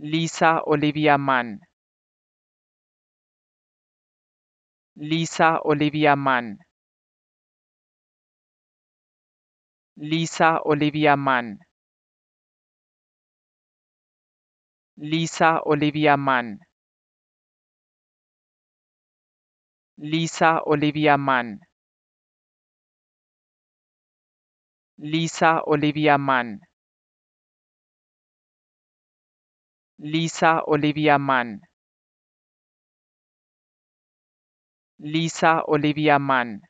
Lisa Olivia Mann Lisa Olivia Mann Lisa Olivia Mann Lisa Olivia Mann Lisa Olivia Mann Lisa Olivia Mann Lisa Olivia Mann. Lisa Olivia Mann.